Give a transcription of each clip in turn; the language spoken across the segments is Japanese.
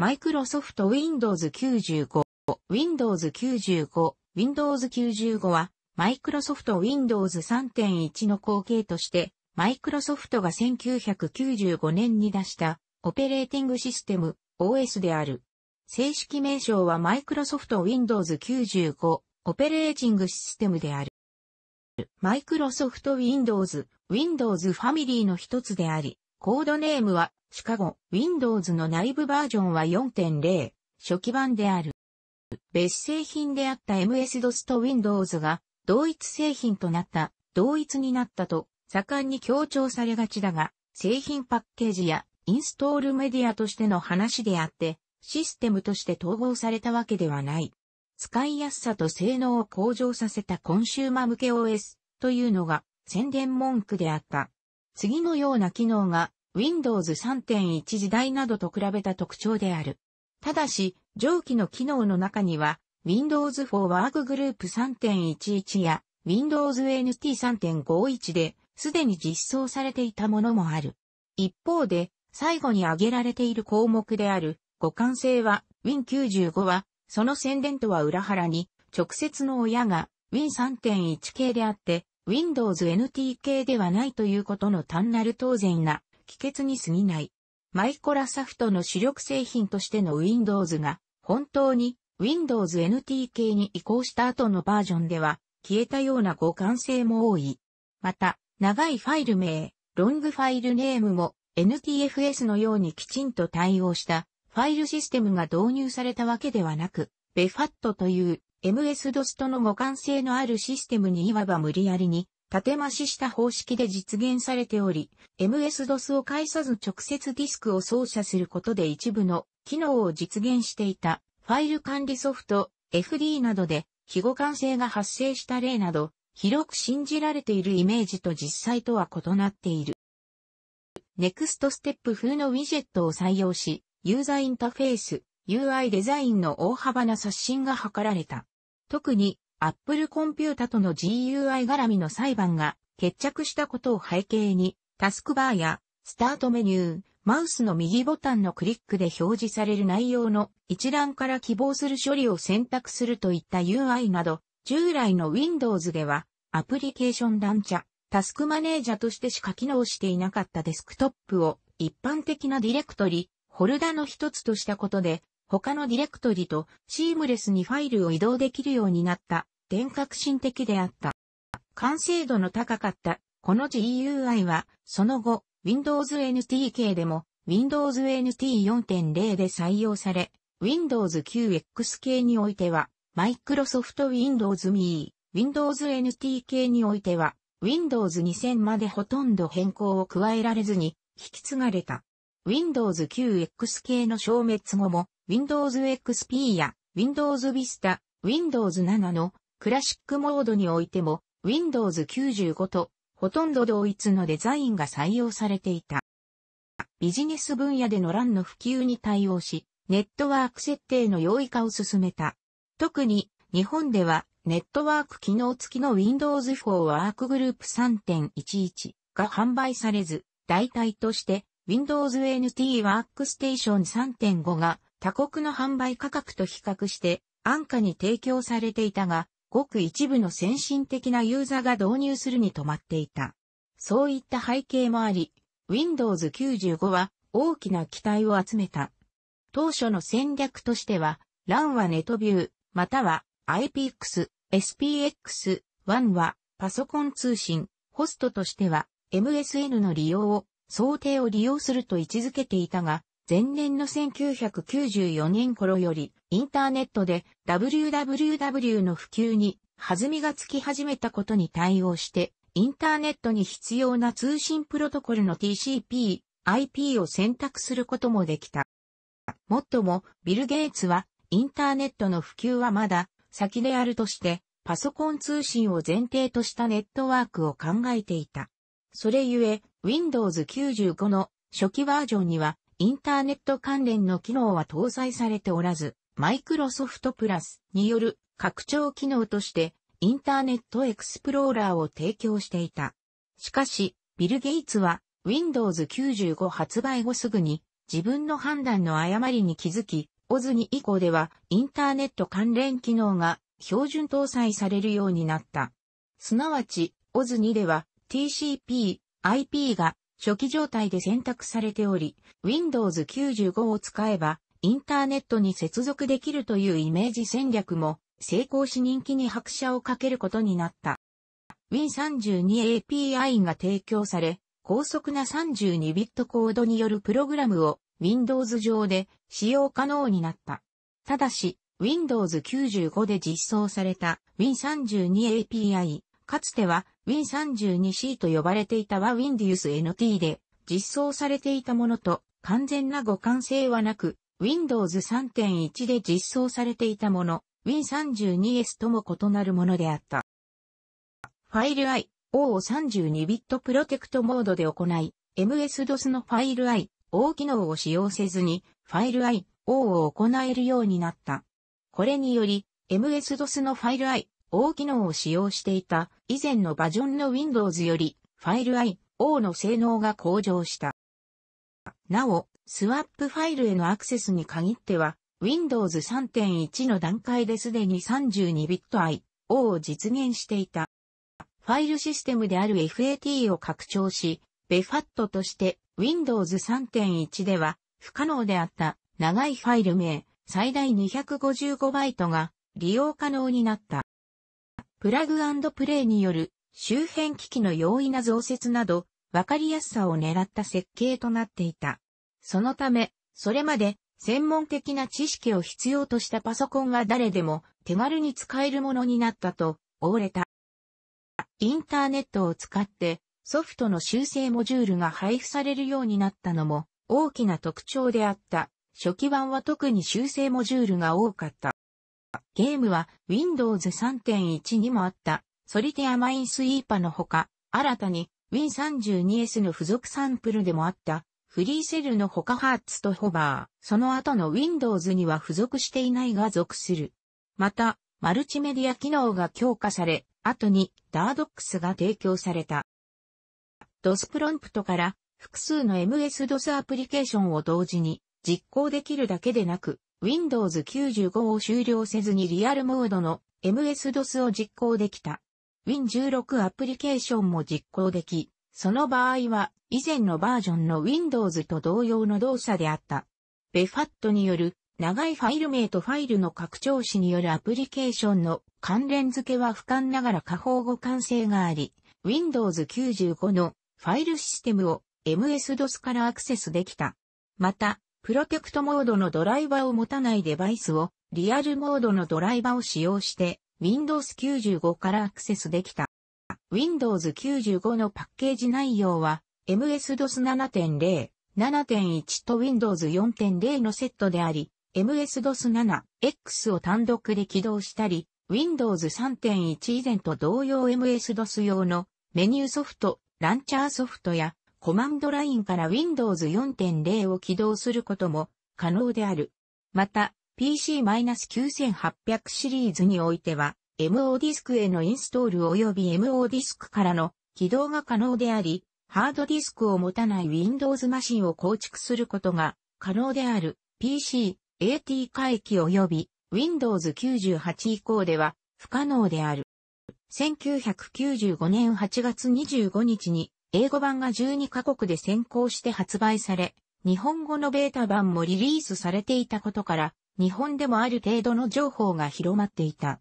マイクロソフト Windows 95、Windows 95、Windows 95は、マイクロソフト Windows 3.1の後継として、マイクロソフトが1995年に出した、オペレーティングシステム、OS である。正式名称はマイクロソフト Windows 95、オペレーティングシステムである。マイクロソフト Windows、Windows ファミリーの一つであり、コードネームはシカゴ、Windows の内部バージョンは4.0、初期版である。別製品であった MS-DOS と Windows が同一製品となった、同一になったと盛んに強調されがちだが、製品パッケージやインストールメディアとしての話であって、システムとして統合されたわけではない。使いやすさと性能を向上させたコンシューマ向け OS というのが宣伝文句であった。次のような機能が Windows 3.1時代などと比べた特徴である。ただし、上記の機能の中には、Windows for Work Group 3.11や Windows NT 3.51で、すでに実装されていたものもある。一方で、最後に挙げられている項目である、互換性は、Win95 は、その宣伝とは裏腹に、直接の親が Win3.1 系であって、Windows NT 系ではないということの単なる当然な帰結に過ぎない。マイコラソフトの主力製品としての Windows が本当に Windows NT 系に移行した後のバージョンでは消えたような互換性も多い。また、長いファイル名、ロングファイルネームも NTFS のようにきちんと対応したファイルシステムが導入されたわけではなく、BFAT という MS-DOS との互換性のあるシステムにいわば無理やりに縦増しした方式で実現されており、MS-DOS を介さず直接ディスクを操作することで一部の機能を実現していたファイル管理ソフト FD などで非互換性が発生した例など、広く信じられているイメージと実際とは異なっている。ネクストステップ風のウィジェットを採用し、ユーザーインターフェース、UI デザインの大幅な刷新が図られた。特に Apple コンピュータとの GUI 絡みの裁判が決着したことを背景に、タスクバーやスタートメニュー、マウスの右ボタンのクリックで表示される内容の一覧から希望する処理を選択するといった UI など、従来の Windows ではアプリケーションランチャ、タスクマネージャーとしてしか機能していなかったデスクトップを一般的なディレクトリ、ホルダの一つとしたことで他のディレクトリとシームレスにファイルを移動できるようになった電革新的であった。完成度の高かったこの GUI はその後 Windows NT 系でも Windows NT 4.0で採用され Windows 9X 系においては Microsoft Windows ME Windows NT 系においては Windows 2000までほとんど変更を加えられずに引き継がれた。Windows 9X 系の消滅後も Windows XP や Windows Vista、Windows 7のクラシックモードにおいても Windows 95とほとんど同一のデザインが採用されていた。ビジネス分野での LAN の普及に対応し、ネットワーク設定の容易化を進めた。特に日本ではネットワーク機能付きの Windows 4ワークグループ3.11が販売されず、代替として Windows NT ワークステーション3.5が他国の販売価格と比較して安価に提供されていたが、ごく一部の先進的なユーザーが導入するに止まっていた。そういった背景もあり、Windows 95は大きな期待を集めた。当初の戦略としては、LAN はネットビュー、または IPX、SPX、1はパソコン通信、ホストとしては MSN の利用を想定を利用すると位置づけていたが、前年の1994年頃より、インターネットで www の普及に弾みがつき始めたことに対応して、インターネットに必要な通信プロトコルの TCP、IP を選択することもできた。もっとも、ビル・ゲイツは、インターネットの普及はまだ先であるとして、パソコン通信を前提としたネットワークを考えていた。それゆえ、Windows 95の初期バージョンには、インターネット関連の機能は搭載されておらず、Microsoft Plus による拡張機能として、インターネットエクスプローラーを提供していた。しかし、ビル・ゲイツは Windows 95発売後すぐに自分の判断の誤りに気づき、オズに以降ではインターネット関連機能が標準搭載されるようになった。すなわち、オズ2では TCP、IP が初期状態で選択されており、Windows 95を使えばインターネットに接続できるというイメージ戦略も成功し人気に拍車をかけることになった。Win32 API が提供され、高速な32ビットコードによるプログラムを Windows 上で使用可能になった。ただし、Windows 95で実装された Win32API、かつては Win32C と呼ばれていたは Windows NT で実装されていたものと完全な互換性はなく、Windows 3.1で実装されていたもの、Win32S とも異なるものであった。ファイル I、O を32ビットプロテクトモードで行い、MS-DOS のファイル I、O 機能を使用せずに、ファイル I、O を行えるようになった。これにより、MS-DOS のファイル I、O 機能を使用していた以前のバージョンの Windows よりファイル I、O の性能が向上した。なお、スワップファイルへのアクセスに限っては、Windows 3.1の段階ですでに 32bit I、O を実現していた。ファイルシステムである FAT を拡張し、BFAT として Windows 3.1では不可能であった長いファイル名最大 255byte が利用可能になった。プラグプレイによる周辺機器の容易な増設など、わかりやすさを狙った設計となっていた。そのため、それまで専門的な知識を必要としたパソコンが誰でも手軽に使えるものになったと、折れた。インターネットを使ってソフトの修正モジュールが配布されるようになったのも大きな特徴であった。初期版は特に修正モジュールが多かった。ゲームは Windows 3.1にもあった、ソリティアマインスイーパのほか、新たに Win32S の付属サンプルでもあった、フリーセルのほかハーツとホバー、その後の Windows には付属していないが属する。また、マルチメディア機能が強化され、後に DARDOX が提供された。DOS プロンプトから複数の MS-DOS アプリケーションを同時に実行できるだけでなく、Windows 95を終了せずにリアルモードの MS-DOS を実行できた。Win16 アプリケーションも実行でき、その場合は以前のバージョンの Windows と同様の動作であった。BFAT による長いファイル名とファイルの拡張子によるアプリケーションの関連付けは俯瞰ながら過方互換性があり、Windows 95のファイルシステムを MS-DOS からアクセスできた。また、プロテクトモードのドライバーを持たないデバイスをリアルモードのドライバーを使用して Windows 95からアクセスできた。Windows 95のパッケージ内容は MS-DOS 7.0、7.1と Windows 4.0のセットであり、MS-DOS 7X を単独で起動したり、Windows 3.1以前と同様 MS-DOS 用のメニューソフト、ランチャーソフトやコマンドラインから Windows 4.0を起動することも可能である。また、PC-9800 シリーズにおいては、MO ディスクへのインストール及び MO ディスクからの起動が可能であり、ハードディスクを持たない Windows マシンを構築することが可能である PC、AT 回帰及び Windows 98以降では不可能である。1995年8月25日に英語版が12カ国で先行して発売され、日本語のベータ版もリリースされていたことから、日本でもある程度の情報が広まっていた。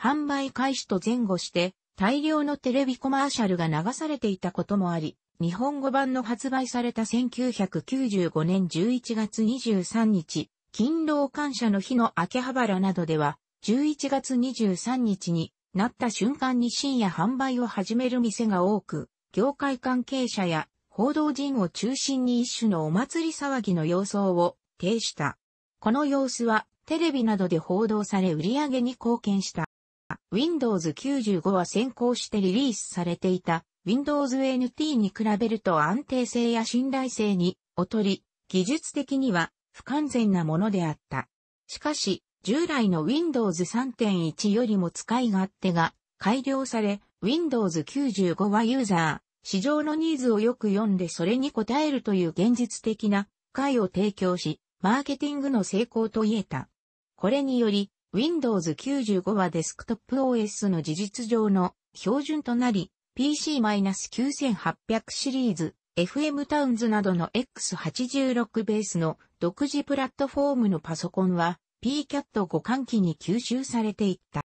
販売開始と前後して、大量のテレビコマーシャルが流されていたこともあり、日本語版の発売された1995年11月23日、勤労感謝の日の秋葉原などでは、11月23日になった瞬間に深夜販売を始める店が多く、業界関係者や報道陣を中心に一種のお祭り騒ぎの様相を呈した。この様子はテレビなどで報道され売り上げに貢献した。Windows 95は先行してリリースされていた Windows NT に比べると安定性や信頼性に劣り、技術的には不完全なものであった。しかし、従来の Windows 3.1よりも使い勝手が改良され、Windows 95はユーザー、市場のニーズをよく読んでそれに応えるという現実的な解を提供し、マーケティングの成功と言えた。これにより、Windows 95はデスクトップ OS の事実上の標準となり、PC-9800 シリーズ、FM タウンズなどの X86 ベースの独自プラットフォームのパソコンは PCAT 互換機に吸収されていった。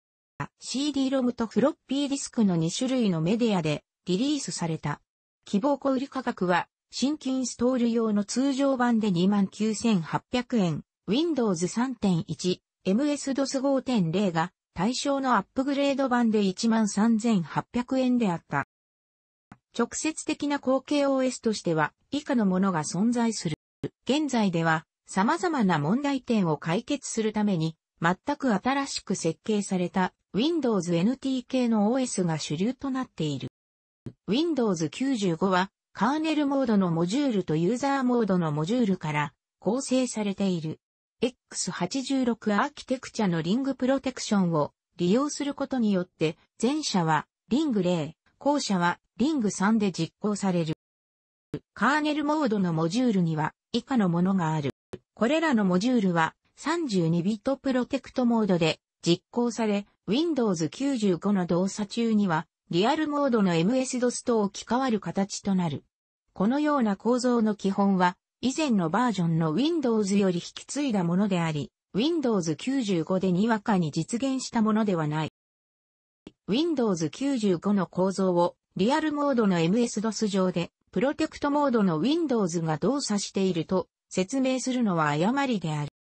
CD ロ m とフロッピーディスクの2種類のメディアでリリースされた。希望小売価格は、新規インストール用の通常版で29,800円、Windows 3.1、MS-DOS 5.0が対象のアップグレード版で13,800円であった。直接的な後継 OS としては以下のものが存在する。現在では様々な問題点を解決するために全く新しく設計された Windows NT 系の OS が主流となっている。Windows 95は、カーネルモードのモジュールとユーザーモードのモジュールから構成されている。X86 アーキテクチャのリングプロテクションを利用することによって、前者はリング0、後者はリング3で実行される。カーネルモードのモジュールには以下のものがある。これらのモジュールは32ビットプロテクトモードで実行され、Windows 95の動作中には、リアルモードの MS-DOS と置き換わる形となる。このような構造の基本は、以前のバージョンの Windows より引き継いだものであり、Windows 95でにわかに実現したものではない。Windows 95の構造をリアルモードの MS-DOS 上でプロテクトモードの Windows が動作していると説明するのは誤りである。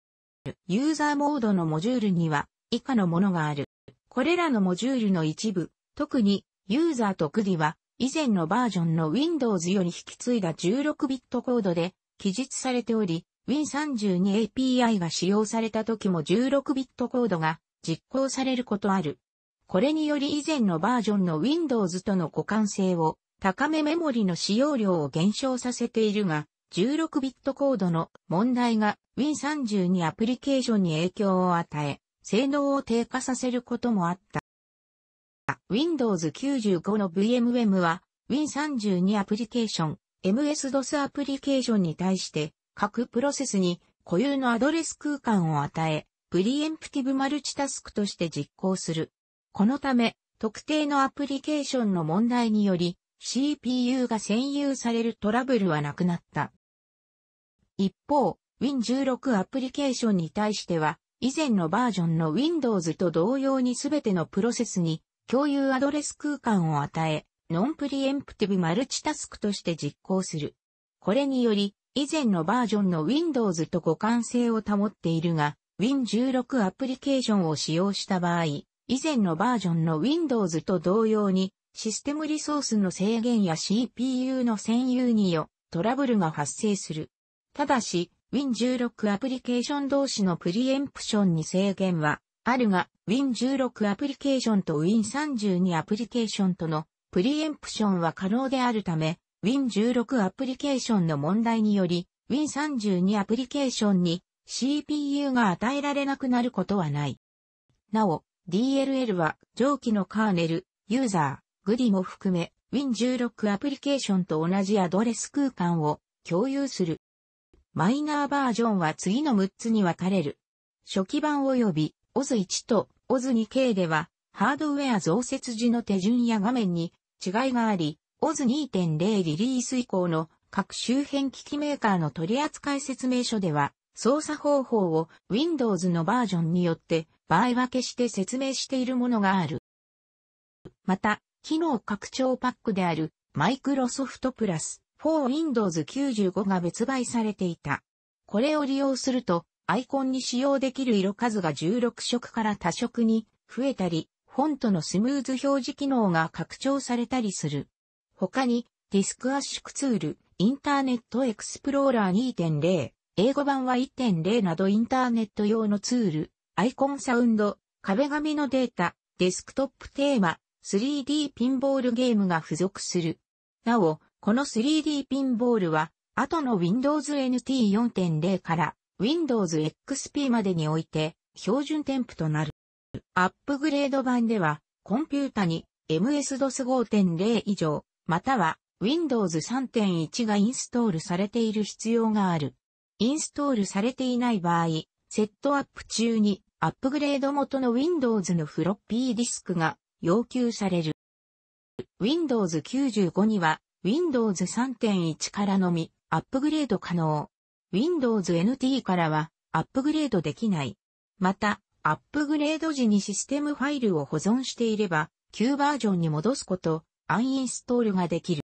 ユーザーモードのモジュールには以下のものがある。これらのモジュールの一部、特にユーザーとクディは以前のバージョンの Windows より引き継いだ 16bit コードで記述されており、Win32 API が使用された時も 16bit コードが実行されることある。これにより以前のバージョンの Windows との互換性を高めメモリの使用量を減少させているが、16ビットコードの問題が Win32 アプリケーションに影響を与え、性能を低下させることもあった。Windows 95の VMM は Win32 アプリケーション、MS-DOS アプリケーションに対して各プロセスに固有のアドレス空間を与え、プリエンプティブマルチタスクとして実行する。このため、特定のアプリケーションの問題により、CPU が占有されるトラブルはなくなった。一方、Win16 アプリケーションに対しては、以前のバージョンの Windows と同様にすべてのプロセスに共有アドレス空間を与え、ノンプリエンプティブマルチタスクとして実行する。これにより、以前のバージョンの Windows と互換性を保っているが、Win16 アプリケーションを使用した場合、以前のバージョンの Windows と同様に、システムリソースの制限や CPU の占有によ、トラブルが発生する。ただし、Win16 アプリケーション同士のプリエンプションに制限はあるが、Win16 アプリケーションと Win32 アプリケーションとのプリエンプションは可能であるため、Win16 アプリケーションの問題により、Win32 アプリケーションに CPU が与えられなくなることはない。なお、DLL は上記のカーネル、ユーザー、グリも含め Win16 アプリケーションと同じアドレス空間を共有する。マイナーバージョンは次の6つに分かれる。初期版及び OZ1 と OZ2K では、ハードウェア増設時の手順や画面に違いがあり、OZ2.0 リリース以降の各周辺機器メーカーの取扱説明書では、操作方法を Windows のバージョンによって場合分けして説明しているものがある。また、機能拡張パックである Microsoft プラス for Windows 95が別売されていた。これを利用すると、アイコンに使用できる色数が16色から多色に増えたり、フォントのスムーズ表示機能が拡張されたりする。他に、ディスク圧縮ツール、インターネットエクスプローラー2.0、英語版は1.0などインターネット用のツール、アイコンサウンド、壁紙のデータ、デスクトップテーマ、3D ピンボールゲームが付属する。なお、この 3D ピンボールは、後の Windows NT 4.0から Windows XP までにおいて標準添付となる。アップグレード版では、コンピュータに MS-DOS 5.0以上、または Windows 3.1がインストールされている必要がある。インストールされていない場合、セットアップ中にアップグレード元の Windows のフロッピーディスクが要求される。Windows 95には Windows 3.1からのみアップグレード可能。Windows NT からはアップグレードできない。また、アップグレード時にシステムファイルを保存していれば、旧バージョンに戻すこと、アンインストールができる。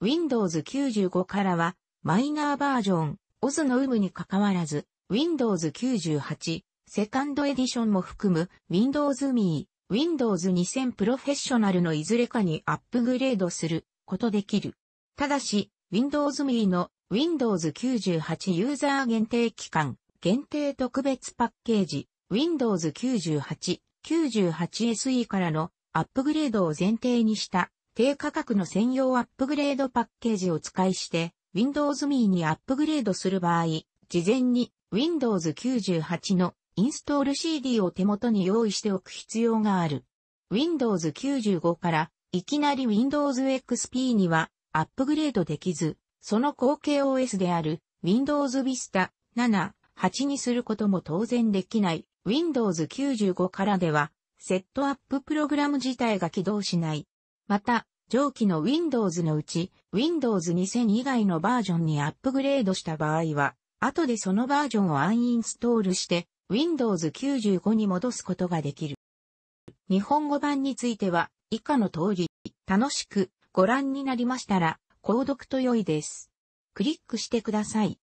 Windows 95からは、マイナーバージョン、OZ の有無に関わらず、Windows 98、セカンドエディションも含む Windows ME、Windows 2000プロフェッショナルのいずれかにアップグレードすることできる。ただし、Windows ME の Windows 98ユーザー限定期間、限定特別パッケージ、Windows 98、98SE からのアップグレードを前提にした低価格の専用アップグレードパッケージを使いして Windows ME にアップグレードする場合、事前に Windows 98のインストール CD を手元に用意しておく必要がある。Windows 95からいきなり Windows XP にはアップグレードできず、その後継 OS である Windows Vista 7、8にすることも当然できない Windows 95からではセットアッププログラム自体が起動しない。また、上記の Windows のうち Windows 2000以外のバージョンにアップグレードした場合は、後でそのバージョンをアンインストールして Windows 95に戻すことができる。日本語版については以下の通り、楽しくご覧になりましたら、購読と良いです。クリックしてください。